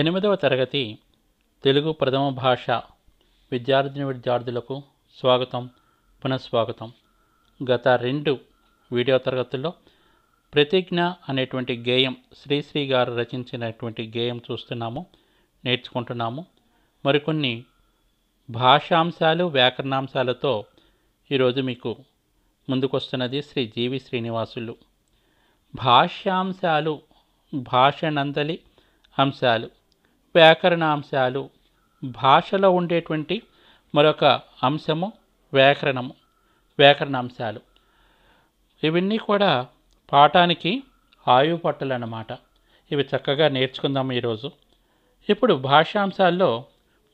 ఎనిమిదవ తరగతి తెలుగు ప్రథమ భాష విద్యార్థిని విద్యార్థులకు స్వాగతం పునఃస్వాగతం గత రెండు వీడియో తరగతుల్లో ప్రతిజ్ఞ అనేటువంటి గేయం శ్రీశ్రీ గారు రచించినటువంటి గేయం చూస్తున్నాము నేర్చుకుంటున్నాము మరికొన్ని భాషాంశాలు వ్యాకరణాంశాలతో ఈరోజు మీకు ముందుకొస్తున్నది శ్రీ జీవి శ్రీనివాసులు భాష్యాంశాలు భాషనందలి అంశాలు వ్యాకరణ అంశాలు భాషలో ఉండేటువంటి మరొక అంశము వ్యాకరణము వ్యాకరణ అంశాలు ఇవన్నీ కూడా పాఠానికి ఆయు పట్టలు అన్నమాట ఇవి చక్కగా నేర్చుకుందాం ఈరోజు ఇప్పుడు భాషాంశాల్లో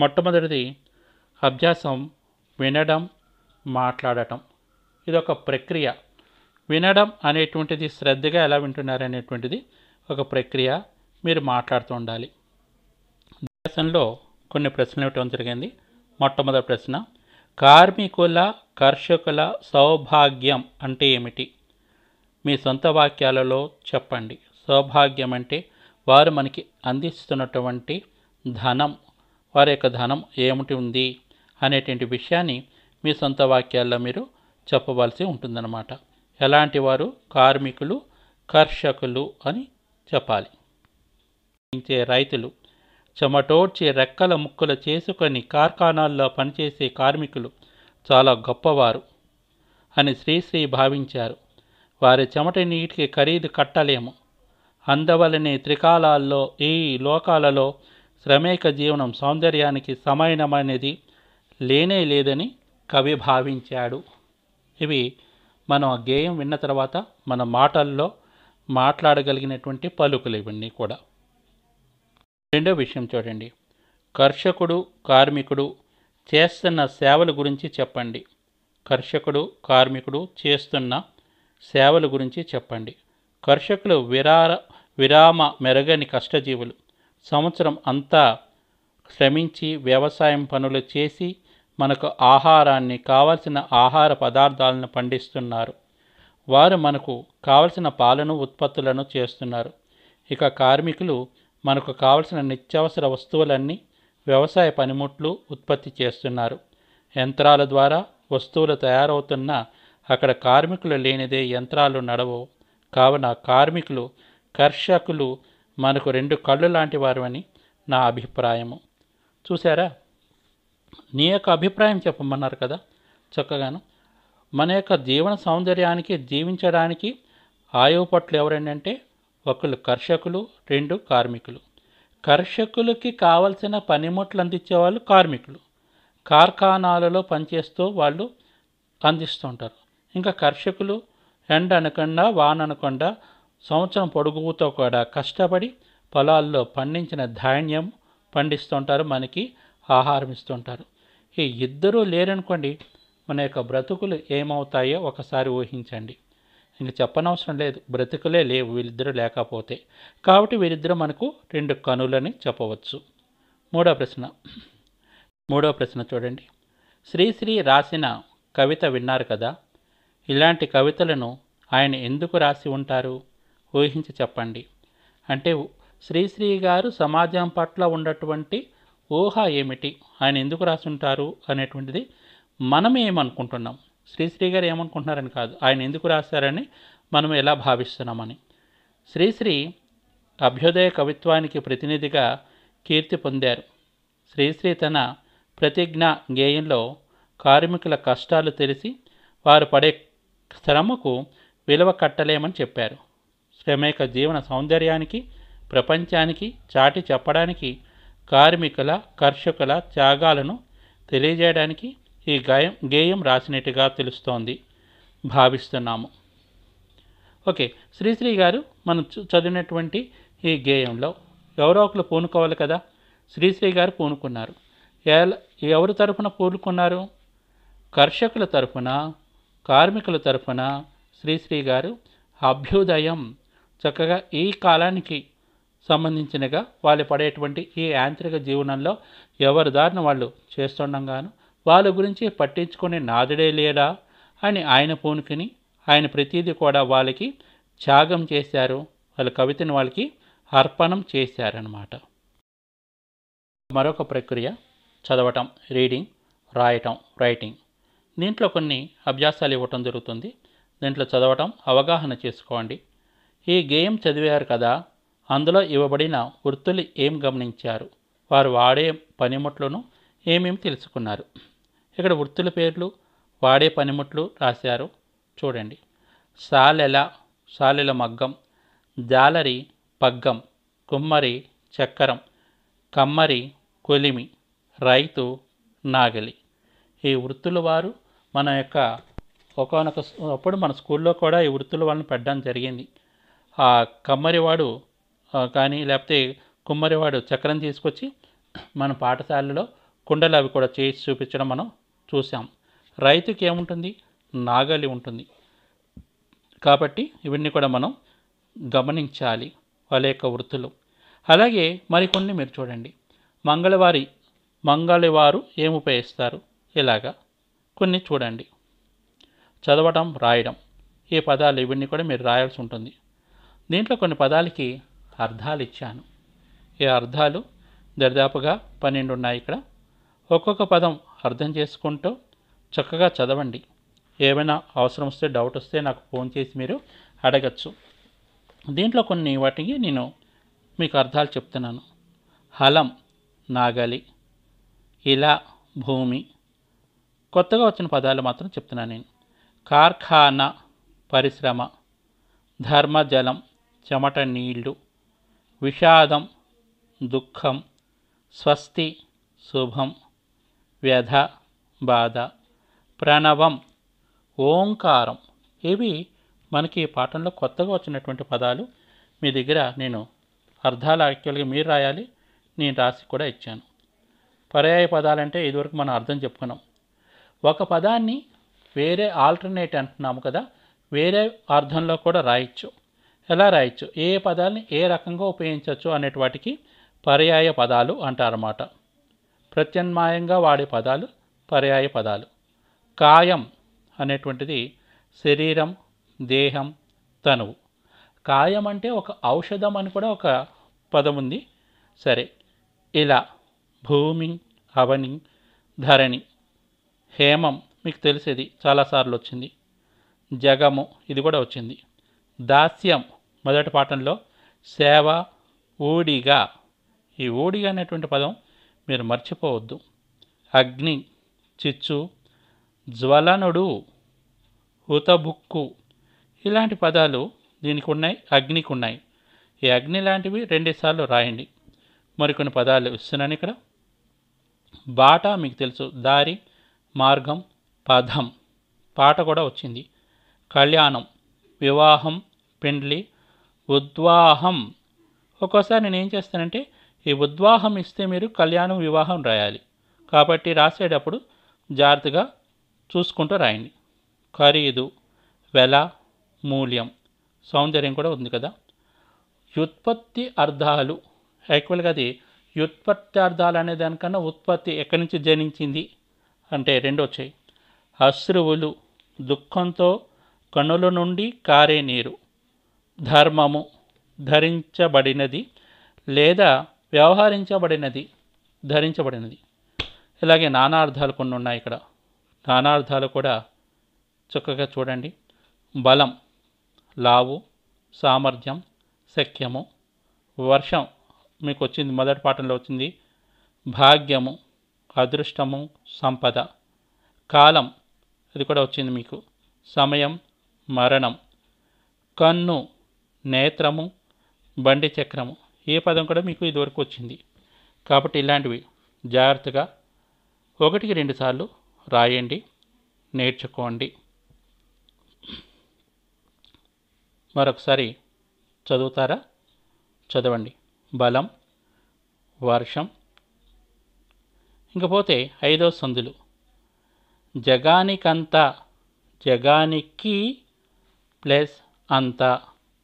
మొట్టమొదటిది అభ్యాసం వినడం మాట్లాడటం ఇదొక ప్రక్రియ వినడం అనేటువంటిది శ్రద్ధగా ఎలా వింటున్నారు ఒక ప్రక్రియ మీరు మాట్లాడుతూ ఉండాలి ఉపన్యాసంలో కొన్ని ప్రశ్నలు ఇవ్వటం జరిగింది మొట్టమొదటి ప్రశ్న కార్మికుల కర్షకుల సౌభాగ్యం అంటే ఏమిటి మీ సొంత వాక్యాలలో చెప్పండి సౌభాగ్యం అంటే వారు మనకి అందిస్తున్నటువంటి ధనం వారి యొక్క ధనం ఏమిటి ఉంది అనేటువంటి విషయాన్ని మీ సొంత వాక్యాల్లో మీరు చెప్పవలసి ఉంటుందన్నమాట ఎలాంటి వారు కార్మికులు కర్షకులు అని చెప్పాలి రైతులు చెమటోడ్చి రెక్కల ముక్కల చేసుకొని కార్ఖానాల్లో పనిచేసే కార్మికులు చాలా గొప్పవారు అని శ్రీశ్రీ భావించారు వారి చెమట నీటికి ఖరీదు కట్టలేము అందవలనే త్రికాలాల్లో ఈ లోకాలలో శ్రమేక జీవనం సౌందర్యానికి సమానమైనది లేనే లేదని కవి భావించాడు ఇవి మనం ఆ గేయం విన్న తర్వాత మన మాటల్లో మాట్లాడగలిగినటువంటి పలుకులు ఇవన్నీ కూడా రెండో విషయం చూడండి కర్షకుడు కార్మికుడు చేస్తున్న సేవల గురించి చెప్పండి కర్షకుడు కార్మికుడు చేస్తున్న సేవల గురించి చెప్పండి కర్షకులు విరార విరామ మెరగని కష్టజీవులు సంవత్సరం అంతా శ్రమించి వ్యవసాయం పనులు చేసి మనకు ఆహారాన్ని కావలసిన ఆహార పదార్థాలను పండిస్తున్నారు వారు మనకు కావలసిన పాలను ఉత్పత్తులను చేస్తున్నారు ఇక కార్మికులు మనకు కావలసిన నిత్యావసర వస్తువులన్నీ వ్యవసాయ పనిముట్లు ఉత్పత్తి చేస్తున్నారు యంత్రాల ద్వారా వస్తువులు తయారవుతున్న అక్కడ కార్మికులు లేనిదే యంత్రాలు నడవవు కావున కార్మికులు కర్షకులు మనకు రెండు కళ్ళు లాంటి వారు అని నా అభిప్రాయము చూసారా నీ యొక్క అభిప్రాయం చెప్పమన్నారు కదా చక్కగాను మన యొక్క జీవన సౌందర్యానికి జీవించడానికి ఆయువు పట్లు ఎవరంటే ఒకళ్ళు కర్షకులు రెండు కార్మికులు కర్షకులకి కావలసిన పనిముట్లు అందించేవాళ్ళు కార్మికులు కార్ఖానాలలో పనిచేస్తూ వాళ్ళు అందిస్తుంటారు ఇంకా కర్షకులు ఎండ అనకుండా వాన అనకుండా సంవత్సరం పొడుగుతో కూడా కష్టపడి పొలాల్లో పండించిన ధాన్యం పండిస్తుంటారు మనకి ఆహారం ఇస్తుంటారు ఈ ఇద్దరూ లేరనుకోండి మన యొక్క బ్రతుకులు ఏమవుతాయో ఒకసారి ఊహించండి ఇంక చెప్పనవసరం లేదు బ్రతుకులే లేవు వీళ్ళిద్దరూ లేకపోతే కాబట్టి వీరిద్దరూ మనకు రెండు కనులని చెప్పవచ్చు మూడో ప్రశ్న మూడో ప్రశ్న చూడండి శ్రీశ్రీ రాసిన కవిత విన్నారు కదా ఇలాంటి కవితలను ఆయన ఎందుకు రాసి ఉంటారు ఊహించి చెప్పండి అంటే శ్రీశ్రీ గారు సమాజం పట్ల ఉన్నటువంటి ఊహ ఏమిటి ఆయన ఎందుకు రాసి ఉంటారు అనేటువంటిది మనం ఏమనుకుంటున్నాం శ్రీశ్రీ గారు ఏమనుకుంటున్నారని కాదు ఆయన ఎందుకు రాశారని మనం ఎలా భావిస్తున్నామని శ్రీశ్రీ అభ్యుదయ కవిత్వానికి ప్రతినిధిగా కీర్తి పొందారు శ్రీశ్రీ తన ప్రతిజ్ఞ గేయంలో కార్మికుల కష్టాలు తెలిసి వారు పడే శ్రమకు విలువ కట్టలేమని చెప్పారు శ్రమేక జీవన సౌందర్యానికి ప్రపంచానికి చాటి చెప్పడానికి కార్మికుల కర్షకుల త్యాగాలను తెలియజేయడానికి ఈ గాయం గేయం రాసినట్టుగా తెలుస్తోంది భావిస్తున్నాము ఓకే శ్రీశ్రీ గారు మనం చదివినటువంటి ఈ గేయంలో ఎవరో ఒకరు పూనుకోవాలి కదా శ్రీశ్రీ గారు పూనుకున్నారు ఎవరి తరఫున పూనుకున్నారు కర్షకుల తరఫున కార్మికుల తరఫున శ్రీశ్రీ గారు అభ్యుదయం చక్కగా ఈ కాలానికి సంబంధించినగా వాళ్ళు పడేటువంటి ఈ యాంత్రిక జీవనంలో ఎవరి దారిన వాళ్ళు చేస్తుండగాను వాళ్ళ గురించి పట్టించుకునే నాదుడే లేడా అని ఆయన పూనుకుని ఆయన ప్రతిదీ కూడా వాళ్ళకి త్యాగం చేశారు వాళ్ళ కవితను వాళ్ళకి అర్పణం చేశారనమాట మరొక ప్రక్రియ చదవటం రీడింగ్ రాయటం రైటింగ్ దీంట్లో కొన్ని అభ్యాసాలు ఇవ్వటం జరుగుతుంది దీంట్లో చదవటం అవగాహన చేసుకోండి ఈ గేయం చదివారు కదా అందులో ఇవ్వబడిన వృత్తులు ఏం గమనించారు వారు వాడే పనిముట్లను ఏమేమి తెలుసుకున్నారు ఇక్కడ వృత్తుల పేర్లు వాడే పనిముట్లు రాశారు చూడండి సాలెల సాలెల మగ్గం జాలరి పగ్గం కుమ్మరి చక్కరం కమ్మరి కొలిమి రైతు నాగలి ఈ వృత్తుల వారు మన యొక్క ఒకనొక అప్పుడు మన స్కూల్లో కూడా ఈ వృత్తుల వాళ్ళని పెట్టడం జరిగింది ఆ కమ్మరివాడు కానీ లేకపోతే కుమ్మరివాడు చక్రం తీసుకొచ్చి మన పాఠశాలలో కుండలు అవి కూడా చేసి చూపించడం మనం చూసాం రైతుకి ఏముంటుంది నాగలి ఉంటుంది కాబట్టి ఇవన్నీ కూడా మనం గమనించాలి వాళ్ళ యొక్క వృత్తులు అలాగే మరికొన్ని మీరు చూడండి మంగళవారి మంగళవారు ఏమి ఉపయోగిస్తారు ఇలాగా కొన్ని చూడండి చదవడం రాయడం ఈ పదాలు ఇవన్నీ కూడా మీరు రాయాల్సి ఉంటుంది దీంట్లో కొన్ని పదాలకి అర్థాలు ఇచ్చాను ఈ అర్థాలు దరిదాపుగా పన్నెండు ఉన్నాయి ఇక్కడ ఒక్కొక్క పదం అర్థం చేసుకుంటూ చక్కగా చదవండి ఏమైనా అవసరం వస్తే డౌట్ వస్తే నాకు ఫోన్ చేసి మీరు అడగచ్చు దీంట్లో కొన్ని వాటికి నేను మీకు అర్థాలు చెప్తున్నాను హలం నాగలి ఇలా భూమి కొత్తగా వచ్చిన పదాలు మాత్రం చెప్తున్నాను నేను కార్ఖానా పరిశ్రమ ధర్మజలం చెమట నీళ్లు విషాదం దుఃఖం స్వస్తి శుభం వ్యధ బాధ ప్రణవం ఓంకారం ఇవి మనకి పాఠంలో కొత్తగా వచ్చినటువంటి పదాలు మీ దగ్గర నేను అర్థాలు యాక్చువల్గా మీరు రాయాలి నేను రాసి కూడా ఇచ్చాను పర్యాయ పదాలంటే ఇదివరకు మనం అర్థం చెప్పుకున్నాం ఒక పదాన్ని వేరే ఆల్టర్నేట్ అంటున్నాము కదా వేరే అర్థంలో కూడా రాయొచ్చు ఎలా రాయొచ్చు ఏ పదాలని ఏ రకంగా ఉపయోగించవచ్చు అనేటి వాటికి పర్యాయ పదాలు అంటారన్నమాట ప్రత్యామ్నాయంగా వాడే పదాలు పర్యాయ పదాలు కాయం అనేటువంటిది శరీరం దేహం తనువు కాయం అంటే ఒక ఔషధం అని కూడా ఒక పదం ఉంది సరే ఇలా భూమి అవని ధరణి హేమం మీకు తెలిసేది చాలాసార్లు వచ్చింది జగము ఇది కూడా వచ్చింది దాస్యం మొదటి పాఠంలో సేవ ఊడిగా ఈ ఊడిగా అనేటువంటి పదం మీరు మర్చిపోవద్దు అగ్ని చిచ్చు జ్వలనుడు హుతబుక్కు ఇలాంటి పదాలు దీనికి ఉన్నాయి అగ్నికి ఉన్నాయి ఈ అగ్ని లాంటివి రెండేసార్లు రాయండి మరికొన్ని పదాలు ఇస్తున్నాను ఇక్కడ బాట మీకు తెలుసు దారి మార్గం పదం పాట కూడా వచ్చింది కళ్యాణం వివాహం పెండ్లి ఉద్వాహం ఒక్కోసారి నేను ఏం చేస్తానంటే ఈ ఉద్వాహం ఇస్తే మీరు కళ్యాణం వివాహం రాయాలి కాబట్టి రాసేటప్పుడు జాగ్రత్తగా చూసుకుంటూ రాయండి ఖరీదు వెల మూల్యం సౌందర్యం కూడా ఉంది కదా వ్యుత్పత్తి అర్థాలు యాక్చువల్గా అది వ్యుత్పత్తి అర్థాలు అనే దానికన్నా ఉత్పత్తి ఎక్కడి నుంచి జనించింది అంటే రెండు వచ్చాయి అశ్రువులు దుఃఖంతో కనుల నుండి కారే నీరు ధర్మము ధరించబడినది లేదా వ్యవహరించబడినది ధరించబడినది ఇలాగే నానార్థాలు కొన్ని ఉన్నాయి ఇక్కడ నానార్థాలు కూడా చక్కగా చూడండి బలం లావు సామర్థ్యం శక్యము వర్షం మీకు వచ్చింది మొదటి పాఠంలో వచ్చింది భాగ్యము అదృష్టము సంపద కాలం ఇది కూడా వచ్చింది మీకు సమయం మరణం కన్ను నేత్రము బండి చక్రము ఏ పదం కూడా మీకు ఇదివరకు వచ్చింది కాబట్టి ఇలాంటివి జాగ్రత్తగా ఒకటికి రెండుసార్లు రాయండి నేర్చుకోండి మరొకసారి చదువుతారా చదవండి బలం వర్షం ఇంకపోతే ఐదో సందులు జగానికంత జగానికి ప్లస్ అంత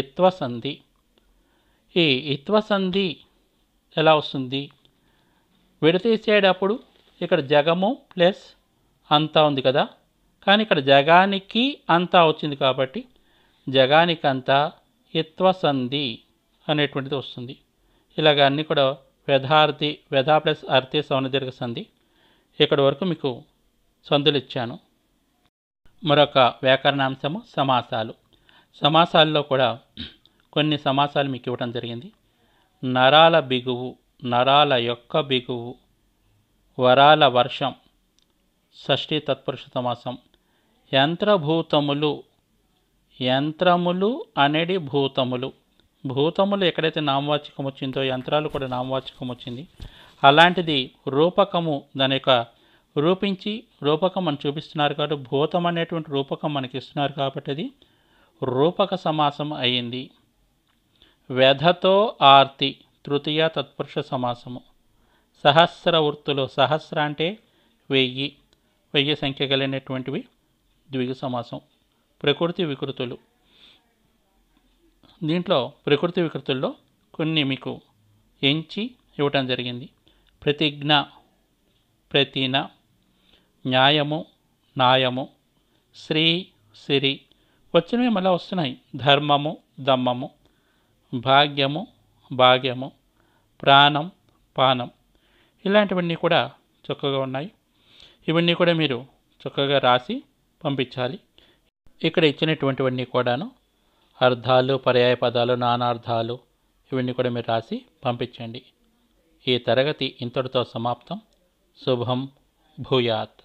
ఇత్వ సంధి ఈ ఇత్వసంధి సంధి ఎలా వస్తుంది విడతీసేటప్పుడు ఇక్కడ జగము ప్లస్ అంతా ఉంది కదా కానీ ఇక్కడ జగానికి అంతా వచ్చింది కాబట్టి జగానికి అంతా ఇత్వసంధి సంధి అనేటువంటిది వస్తుంది ఇలాగ అన్నీ కూడా వ్యధార్థి వ్యధా ప్లస్ అర్థి సౌనదీర్ఘ సంధి ఇక్కడి వరకు మీకు సందులు ఇచ్చాను మరొక వ్యాకరణాంశము సమాసాలు సమాసాల్లో కూడా కొన్ని సమాసాలు మీకు ఇవ్వడం జరిగింది నరాల బిగువు నరాల యొక్క బిగువు వరాల వర్షం షష్ఠీ తత్పురుష సమాసం యంత్రభూతములు యంత్రములు అనేది భూతములు భూతములు ఎక్కడైతే నామవాచకం వచ్చిందో యంత్రాలు కూడా నామవాచకం వచ్చింది అలాంటిది రూపకము దాని యొక్క రూపించి రూపకం మనం చూపిస్తున్నారు కాబట్టి భూతం అనేటువంటి రూపకం మనకి ఇస్తున్నారు కాబట్టి అది రూపక సమాసం అయ్యింది వ్యధతో ఆర్తి తృతీయ తత్పురుష సమాసము సహస్ర వృత్తులు సహస్ర అంటే వెయ్యి వెయ్యి సంఖ్య కలిగినటువంటివి ద్విగ సమాసం ప్రకృతి వికృతులు దీంట్లో ప్రకృతి వికృతుల్లో కొన్ని మీకు ఎంచి ఇవ్వటం జరిగింది ప్రతిజ్ఞ ప్రతిన న్యాయము నాయము శ్రీ సిరి వచ్చినవి మళ్ళీ వస్తున్నాయి ధర్మము దమ్మము భాగ్యము భాగ్యము ప్రాణం పానం ఇలాంటివన్నీ కూడా చక్కగా ఉన్నాయి ఇవన్నీ కూడా మీరు చక్కగా రాసి పంపించాలి ఇక్కడ ఇచ్చినటువంటివన్నీ కూడాను అర్థాలు పర్యాయ పదాలు నానార్థాలు ఇవన్నీ కూడా మీరు రాసి పంపించండి ఈ తరగతి ఇంతటితో సమాప్తం శుభం భూయాత్